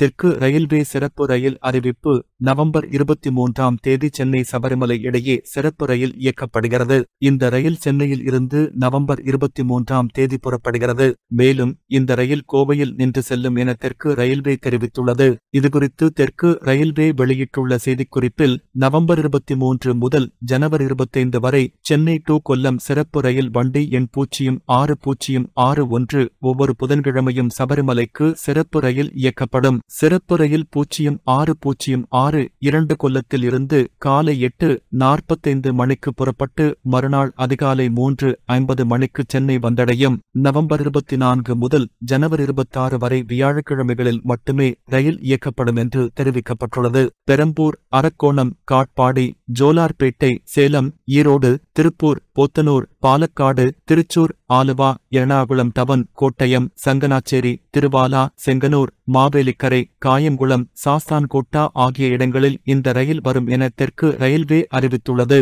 தெற்கு ரயில்வே சிறப்பு ரயில் அறிவிப்பு நவம்பர் இருபத்தி மூன்றாம் தேதி சென்னை சபரிமலை இடையே சிறப்பு ரயில் இயக்கப்படுகிறது இந்த ரயில் சென்னையில் இருந்து நவம்பர் இருபத்தி மூன்றாம் தேதி புறப்படுகிறது மேலும் இந்த ரயில் கோவையில் நின்று செல்லும் என தெற்கு ரயில்வே தெரிவித்துள்ளது இதுகுறித்து தெற்கு ரயில்வே வெளியிட்டுள்ள செய்திக்குறிப்பில் நவம்பர் இருபத்தி மூன்று முதல் ஜனவரி இருபத்தைந்து வரை சென்னை டு கொல்லம் சிறப்பு ரயில் வண்டி எண் பூஜ்ஜியம் ஆறு பூஜ்ஜியம் ஆறு ஒன்று ஒவ்வொரு புதன்கிழமையும் சபரிமலைக்கு சிறப்பு ரயில் இயக்கப்படும் சிறப்புறையில் பூஜ்ஜியம் ஆறு பூஜ்ஜியம் ஆறு இரண்டு கொல்லத்தில் இருந்து காலை எட்டு நாற்பத்தைந்து மணிக்கு புறப்பட்டு மறுநாள் அதிகாலை மூன்று ஐம்பது மணிக்கு சென்னை வந்தடையும் நவம்பர் இருபத்தி நான்கு முதல் ஜனவரி இருபத்தாறு வரை வியாழக்கிழமைகளில் மட்டுமே ரயில் இயக்கப்படும் என்று தெரிவிக்கப்பட்டுள்ளது பெரம்பூர் அரக்கோணம் காட்பாடி ஜோலார்பேட்டை சேலம் ஈரோடு திருப்பூர் போத்தனூர் பாலக்காடு திருச்சூர் ஆலுவா எர்ணாகுளம் தவன் கோட்டயம் சங்கனாச்சேரி திருவாலா செங்கனூர் மாவேலிக்கரை காயங்குளம் சாஸ்தான்கோட்டா ஆகிய இடங்களில் இந்த ரயில் வரும் என தெற்கு ரயில்வே அறிவித்துள்ளது